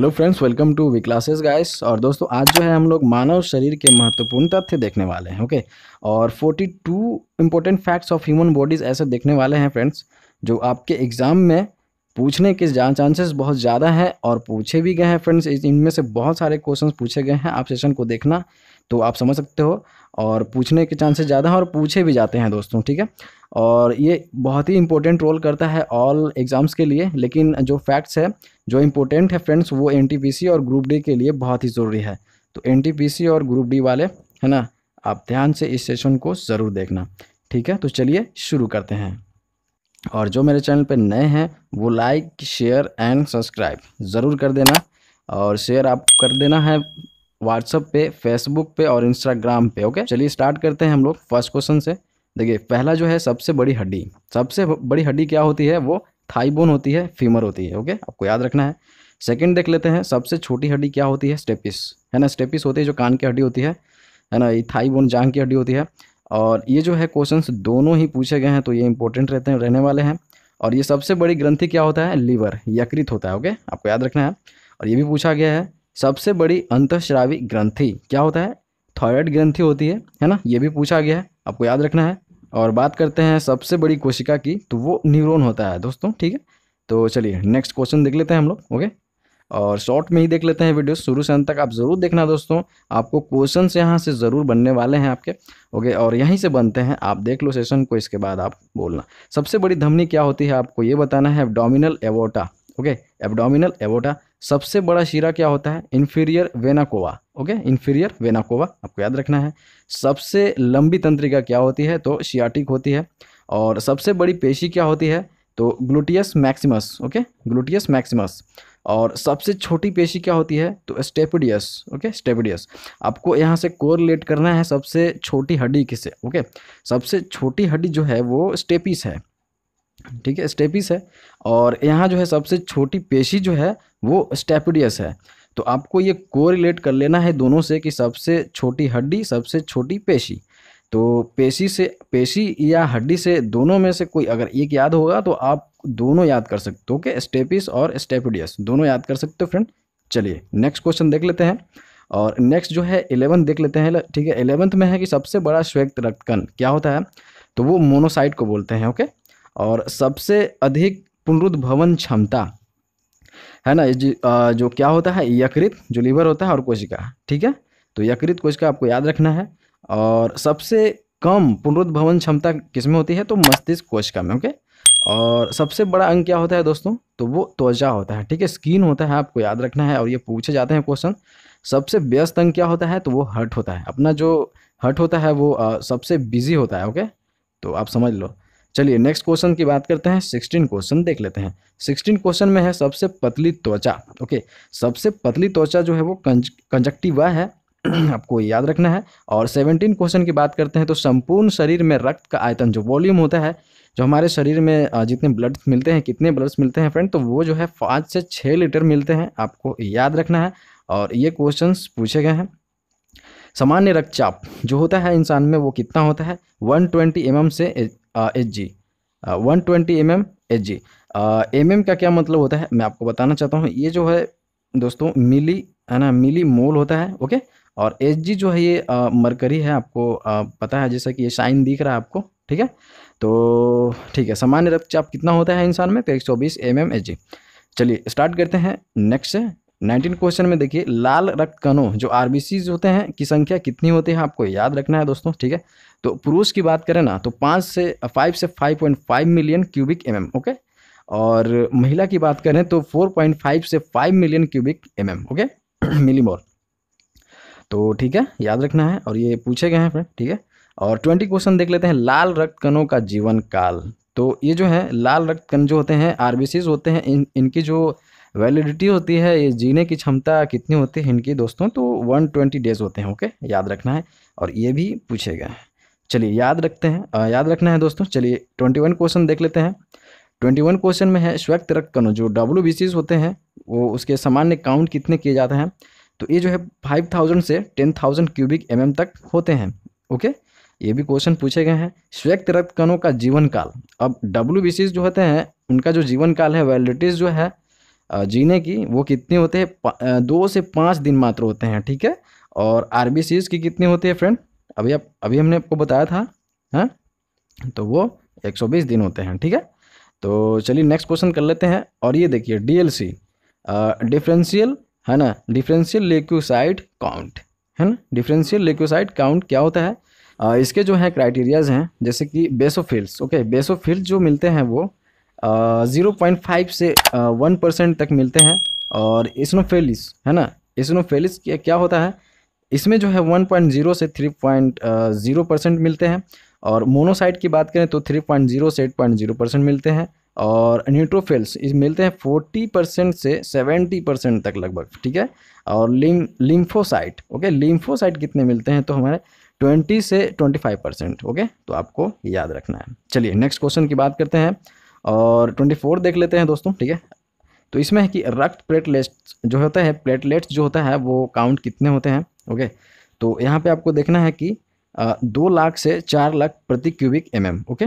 Hello friends welcome to V classes guys और दोस्तों आज जो है हम लोग मानव शरीर के महत्वपूर्ण तथ्य देखने वाले हैं ओके और 42 important facts of human bodies ऐसे देखने वाले हैं फ्रेंड्स जो आपके एग्ज़ाम में पूछने के चांसेस बहुत ज़्यादा हैं और पूछे भी गए हैं फ्रेंड्स इनमें से बहुत सारे क्वेश्चन पूछे गए हैं आप सेशन को देखना तो आप समझ सकते हो और पूछने के चांसेस ज़्यादा हैं और पूछे भी जाते हैं दोस्तों ठीक है और ये बहुत ही इंपॉर्टेंट रोल करता है ऑल एग्ज़ाम्स के लिए लेकिन जो फैक्ट्स है जो इम्पोर्टेंट है फ्रेंड्स वो एन और ग्रुप डी के लिए बहुत ही ज़रूरी है तो एन और ग्रुप डी वाले है ना आप ध्यान से इस सेशन को ज़रूर देखना ठीक है तो चलिए शुरू करते हैं और जो मेरे चैनल पे नए हैं वो लाइक शेयर एंड सब्सक्राइब ज़रूर कर देना और शेयर आप कर देना है व्हाट्सअप पे फेसबुक पे और इंस्टाग्राम पे ओके चलिए स्टार्ट करते हैं हम लोग फर्स्ट क्वेश्चन से देखिए पहला जो है सबसे बड़ी हड्डी सबसे बड़ी हड्डी क्या होती है वो थाईबोन होती है फीमर होती है ओके आपको याद रखना है सेकंड देख लेते हैं सबसे छोटी हड्डी क्या होती है स्टेपिस है ना स्टेपिस होती है जो कान की हड्डी होती है है ना ये थाईबोन जांग की हड्डी होती है और ये जो है क्वेश्चंस दोनों ही पूछे गए हैं तो ये इंपॉर्टेंट रहते हैं रहने वाले हैं और ये सबसे बड़ी ग्रंथि क्या होता है लीवर यकृत होता है ओके आपको याद रखना है और ये भी पूछा गया है सबसे बड़ी अंतश्रावी ग्रंथि क्या होता है थायराइड ग्रंथि होती है है ना ये भी पूछा गया है आपको याद रखना है और बात करते हैं सबसे बड़ी कोशिका की तो वो न्यूरोन होता है दोस्तों ठीक है तो चलिए नेक्स्ट क्वेश्चन देख लेते हैं हम लोग ओके और शॉर्ट में ही देख लेते हैं वीडियो शुरू से अंत तक आप ज़रूर देखना दोस्तों आपको क्वेश्चन यहाँ से ज़रूर बनने वाले हैं आपके ओके और यहीं से बनते हैं आप देख लो सेशन को इसके बाद आप बोलना सबसे बड़ी धमनी क्या होती है आपको ये बताना है abdominal aorta okay abdominal aorta सबसे बड़ा शीरा क्या होता है inferior vena cava okay inferior vena cava आपको याद रखना है सबसे लंबी तंत्रिका क्या होती है तो शियाटिक होती है और सबसे बड़ी पेशी क्या होती है तो gluteus maximus okay gluteus maximus और सबसे छोटी पेशी क्या होती है तो स्टेपिडियस ओके स्टेपिडियस आपको यहाँ से कोरिलेट करना है सबसे छोटी हड्डी किसे ओके सबसे छोटी हड्डी जो है वो स्टेपिस है ठीक है स्टेपिस है और यहाँ जो है सबसे छोटी पेशी जो है वो स्टेपिडियस है तो आपको ये कोरिलेट कर लेना है दोनों से कि सबसे छोटी हड्डी सबसे छोटी पेशी तो पेशी से पेशी या हड्डी से दोनों में से कोई अगर एक याद होगा तो आप दोनों याद कर सकते हो okay? स्टेपिस और स्टेपिडियस दोनों याद कर सकते हो फ्रेंड चलिए नेक्स्ट क्वेश्चन देख लेते हैं और नेक्स्ट जो है इलेवंथ देख लेते हैं ठीक है इलेवंथ में है कि सबसे बड़ा श्वेत कण क्या होता है तो वो मोनोसाइट को बोलते हैं ओके और सबसे अधिक पुनरुद्भवन क्षमता है ना जो, जो क्या होता है यकृत जो लीवर होता है और कोशिका ठीक है तो यकृत कोशिका आपको याद रखना है और सबसे कम पुनरुद्भवन क्षमता किसमें होती है तो मस्तिष्क कोशिका में ओके और सबसे बड़ा अंग क्या होता है दोस्तों तो वो त्वचा होता है ठीक है स्किन होता है आपको याद रखना है और ये पूछे जाते हैं क्वेश्चन सबसे व्यस्त अंग क्या होता है तो वो हर्ट होता है अपना जो हर्ट होता है वो आ, सबसे बिजी होता है ओके तो आप समझ लो चलिए नेक्स्ट क्वेश्चन की बात करते हैं सिक्सटीन क्वेश्चन देख लेते हैं सिक्सटीन क्वेश्चन में है सबसे पतली त्वचा ओके सबसे पतली त्वचा जो है वो कंज कंजक्टिवा है आपको याद रखना है और सेवनटीन क्वेश्चन की बात करते हैं तो संपूर्ण शरीर में रक्त का आयतन जो वॉल्यूम होता है जो हमारे शरीर में जितने ब्लड मिलते हैं कितने ब्लड्स मिलते हैं फ्रेंड तो वो जो है पाँच से छः लीटर मिलते हैं आपको याद रखना है और ये क्वेश्चन पूछे गए हैं सामान्य रक्तचाप जो होता है इंसान में वो कितना होता है 120 ट्वेंटी mm से H G one twenty M M H G M का क्या मतलब होता है मैं आपको बताना चाहता हूँ ये जो है दोस्तों मिली है ना मिली मोल होता है ओके और एच जी जो है ये मरकरी है आपको आ, पता है जैसा कि ये शाइन दिख रहा है आपको ठीक है तो ठीक है सामान्य रक्तचाप कितना होता है इंसान में तो एक सौ बीस एम एम एच जी चलिए स्टार्ट करते हैं नेक्स्ट से नाइनटीन क्वेश्चन में देखिए लाल रक्त कणों जो आर होते हैं की संख्या कितनी होती है आपको याद रखना है दोस्तों ठीक है तो पुरुष की बात करें ना तो पाँच से फाइव से five point five million cubic M M okay और महिला की बात करें तो फोर पॉइंट फाइव से five million cubic M M okay millimole तो ठीक है याद रखना है और ये पूछे गए हैं फिर ठीक है और ट्वेंटी क्वेश्चन देख लेते हैं लाल रक्त कणों का जीवन काल तो ये जो है लाल रक्त कण जो होते हैं आर होते हैं इन इनकी जो वैलिडिटी होती है ये जीने की क्षमता कितनी होती है इनकी दोस्तों तो 120 डेज होते हैं ओके याद रखना है और ये भी पूछे गए हैं चलिए याद रखते हैं आ, याद रखना है दोस्तों चलिए 21 क्वेश्चन देख लेते हैं 21 क्वेश्चन में है श्वेत रक्त कणु जो डब्ल्यू होते हैं वो उसके सामान्य काउंट कितने किए जाते हैं तो ये जो है फाइव थाउजेंड से टेन थाउजेंड क्यूबिक एम तक होते हैं ओके ये भी क्वेश्चन पूछे गए हैं श्वेत रक्त कणों का जीवन काल अब डब्ल्यू जो होते हैं उनका जो जीवन काल है वैलिडिटीज जो है जीने की वो कितने होते हैं दो से पाँच दिन मात्र होते हैं ठीक है और आर की कितनी होती है फ्रेंड अभी आप अभी हमने आपको बताया था हैं हाँ? तो वो 120 दिन होते हैं ठीक है तो चलिए नेक्स्ट क्वेश्चन कर लेते हैं और ये देखिए डीएलसी डिफ्रेंशियल है ना डिफरेंशियल लेक्यूसाइड काउंट है ना डिफरेंशियल लेक्यूसाइड काउंट क्या होता है आ, इसके जो है क्राइटेरियाज हैं जैसे कि बेसोफिल्स ओके बेसोफिल्स जो मिलते हैं वो ज़ीरो पॉइंट फाइव से वन परसेंट तक मिलते हैं और इसनोफेलिस है ना इसनोफेलिस क्या क्या होता है इसमें जो है वन पॉइंट जीरो से थ्री पॉइंट ज़ीरो परसेंट मिलते हैं और मोनोसाइड की बात करें तो थ्री पॉइंट जीरो से एट पॉइंट जीरो परसेंट मिलते हैं और न्यूट्रोफिल्स इस मिलते हैं 40 परसेंट से 70 परसेंट तक लगभग ठीक है और लिम लिम्फोसाइट ओके लिम्फोसाइट कितने मिलते हैं तो हमारे 20 से 25 परसेंट ओके तो आपको याद रखना है चलिए नेक्स्ट क्वेश्चन की बात करते हैं और 24 देख लेते हैं दोस्तों ठीक है तो इसमें है कि रक्त प्लेटलेट्स जो होता है प्लेटलेट्स जो होता है वो काउंट कितने होते हैं ओके तो यहाँ पे आपको देखना है कि दो लाख से चार लाख प्रति क्यूबिक एम ओके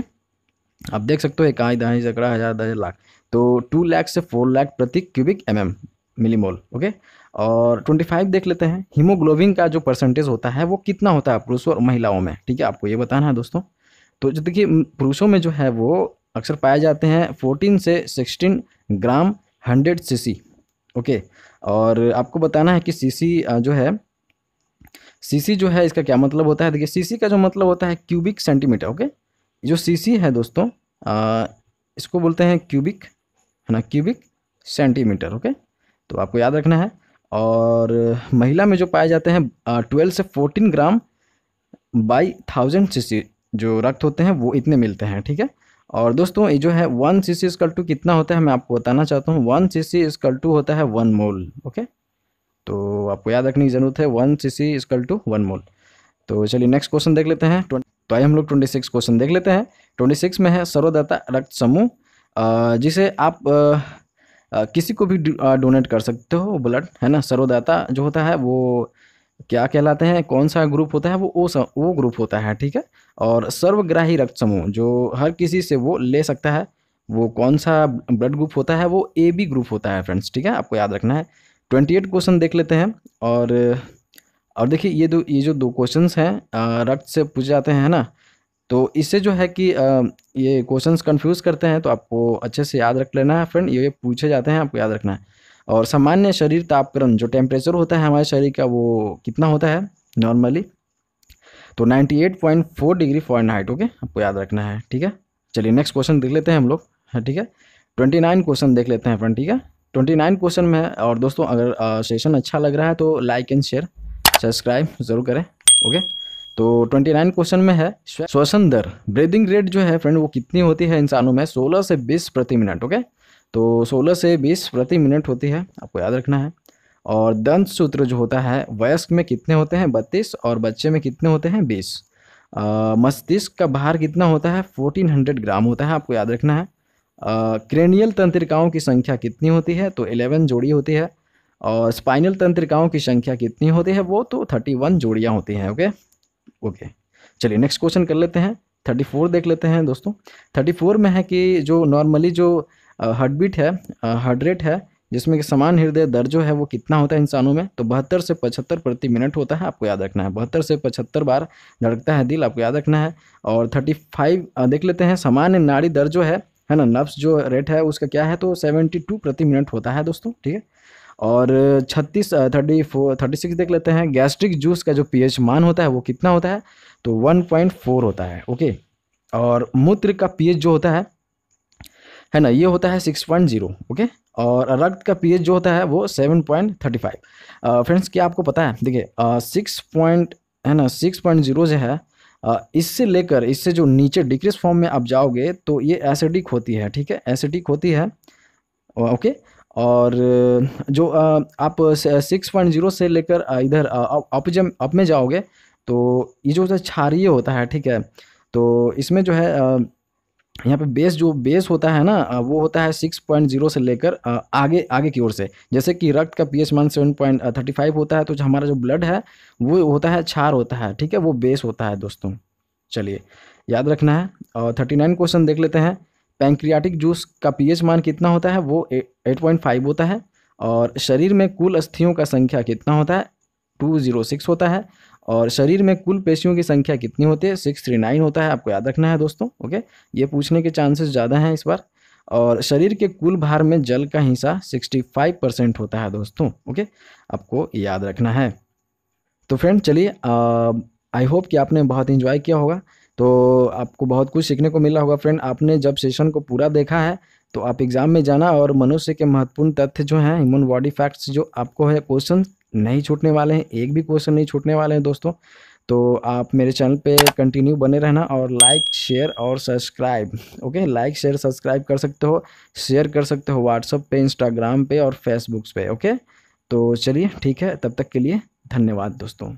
आप देख सकते हो इकाई दहाई सैकड़ा हज़ार दस लाख तो टू लाख से फोर लाख प्रति cubic M M millimole okay और ट्वेंटी फाइव देख लेते हैं हीमोग्लोबिन का जो परसेंटेज होता है वो कितना होता है पुरुषों और महिलाओं में ठीक है आपको ये बताना है दोस्तों तो जो देखिए पुरुषों में जो है वो अक्सर पाए जाते हैं फोर्टीन से sixteen gram hundred C okay और आपको बताना है कि सी जो है सीसी जो है इसका क्या मतलब होता है देखिए सीसी का जो मतलब होता है क्यूबिक सेंटीमीटर ओके जो सीसी है दोस्तों आ, इसको बोलते हैं क्यूबिक है ना क्यूबिक सेंटीमीटर ओके तो आपको याद रखना है और महिला में जो पाए जाते हैं ट्वेल्व से fourteen gram by thousand C जो रक्त होते हैं वो इतने मिलते हैं ठीक है और दोस्तों ये जो है one C C equal to कितना होता है मैं आपको बताना चाहता हूँ one C C equal to होता है वन मोल ओके तो आपको याद रखने की ज़रूरत है one C C equal to one mole तो चलिए नेक्स्ट क्वेश्चन देख लेते हैं तो आइए हम लोग ट्वेंटी सिक्स क्वेश्चन देख लेते हैं ट्वेंटी सिक्स में है सर्वदाता रक्त समूह जिसे आप आ, किसी को भी डोनेट कर सकते हो ब्लड है ना सर्वदाता जो होता है वो क्या कहलाते हैं कौन सा ग्रुप होता है वो ओ वो ग्रुप होता है ठीक है और सर्वग्राही रक्त समूह जो हर किसी से वो ले सकता है वो कौन सा ब्लड ग्रुप होता है वो ए बी ग्रुप होता है फ्रेंड्स ठीक है आपको याद रखना है ट्वेंटी एट क्वेश्चन देख लेते हैं और और देखिए ये दो ये जो दो क्वेश्चंस हैं रक्त से पूछे जाते हैं ना तो इससे जो है कि ये क्वेश्चंस कंफ्यूज करते हैं तो आपको अच्छे से याद रख लेना है फ्रेंड ये पूछे जाते हैं आपको याद रखना है और सामान्य शरीर तापक्रम जो टेम्परेचर होता है हमारे शरीर का वो कितना होता है नॉर्मली तो 98.4 डिग्री फॉरनहाइट ओके आपको याद रखना है ठीक है चलिए नेक्स्ट क्वेश्चन देख लेते हैं हम लोग हाँ, ठीक है ट्वेंटी नाइन क्वेश्चन देख लेते हैं फ्रेंड ठीक है ट्वेंटी नाइन क्वेश्चन में और दोस्तों अगर सेशन अच्छा लग रहा है तो लाइक एंड शेयर सब्सक्राइब ज़रूर करें ओके तो 29 क्वेश्चन में है श्वसन दर ब्रीदिंग रेट जो है फ्रेंड वो कितनी होती है इंसानों में 16 से 20 प्रति मिनट ओके तो 16 से 20 प्रति मिनट होती है आपको याद रखना है और दंत सूत्र जो होता है वयस्क में कितने होते हैं बत्तीस और बच्चे में कितने होते हैं बीस मस्तिष्क का भार कितना होता है फोर्टीन हंड्रेड ग्राम होता है आपको याद रखना है क्रेनियल तंत्रिकाओं की संख्या कितनी होती है तो एलेवन जोड़ी होती है और स्पाइनल तंत्रिकाओं की संख्या कितनी होती है वो तो थर्टी वन जोड़ियाँ होती हैं ओके ओके चलिए नेक्स्ट क्वेश्चन कर लेते हैं थर्टी फोर देख लेते हैं दोस्तों थर्टी फोर में है कि जो नॉर्मली जो हार्ट बीट है हार्ट रेट है जिसमें कि समान हृदय दर जो है वो कितना होता है इंसानों में तो बहत्तर से पचहत्तर प्रति मिनट होता है आपको याद रखना है बहत्तर से पचहत्तर बार धड़कता है दिल आपको याद रखना है और थर्टी फाइव देख लेते हैं सामान्य नाड़ी दर जो है है ना नफ्स जो रेट है उसका क्या है तो सेवेंटी टू प्रति मिनट होता है दोस्तों ठीक है और छत्तीस थर्टी फोर थर्टी सिक्स देख लेते हैं गैस्ट्रिक जूस का जो पीएच मान होता है वो कितना होता है तो वन पॉइंट फोर होता है ओके और मूत्र का पीएच जो होता है है ना ये होता है सिक्स पॉइंट जीरो ओके और रक्त का पीएच जो होता है वो seven point thirty five friends क्या आपको पता है देखिए सिक्स पॉइंट है ना सिक्स पॉइंट जीरो जो है इससे लेकर इससे जो नीचे डिक्रीज फॉर्म में आप जाओगे तो ये एसिडिक होती है ठीक है एसिडिक होती है ओके और जो आप सिक्स पॉइंट जीरो से लेकर इधर अप जब अप में जाओगे तो ये जो होता है क्षारीय होता है ठीक है तो इसमें जो है यहाँ पे बेस जो बेस होता है ना वो होता है सिक्स पॉइंट जीरो से लेकर आगे आगे की ओर से जैसे कि रक्त का पीएच मान सेवन पॉइंट थर्टी फाइव होता है तो हमारा जो ब्लड है वो होता है क्षार होता है ठीक है वो बेस होता है दोस्तों चलिए याद रखना है और थर्टी नाइन क्वेश्चन देख लेते हैं पैंक्रियाटिक जूस का पीएच मान कितना होता है वो एट पॉइंट फाइव होता है और शरीर में कुल अस्थियों का संख्या कितना होता है टू जीरो सिक्स होता है और शरीर में कुल पेशियों की संख्या कितनी होती है सिक्स थ्री नाइन होता है आपको याद रखना है दोस्तों ओके ये पूछने के चांसेस ज़्यादा हैं इस बार और शरीर के कुल भार में जल का हिस्सा सिक्सटी फाइव परसेंट होता है दोस्तों ओके आपको याद रखना है तो फ्रेंड चलिए आई होप कि आपने बहुत इंजॉय किया होगा तो आपको बहुत कुछ सीखने को मिला होगा फ्रेंड आपने जब सेशन को पूरा देखा है तो आप एग्ज़ाम में जाना और मनुष्य के महत्वपूर्ण तथ्य जो हैं ह्यूमन बॉडी फैक्ट्स जो आपको है क्वेश्चन नहीं छूटने वाले हैं एक भी क्वेश्चन नहीं छूटने वाले हैं दोस्तों तो आप मेरे चैनल पे कंटिन्यू बने रहना और लाइक शेयर और subscribe okay like share subscribe कर सकते हो शेयर कर सकते हो व्हाट्सअप पे इंस्टाग्राम पे और फेसबुक्स पे ओके तो चलिए ठीक है तब तक के लिए धन्यवाद दोस्तों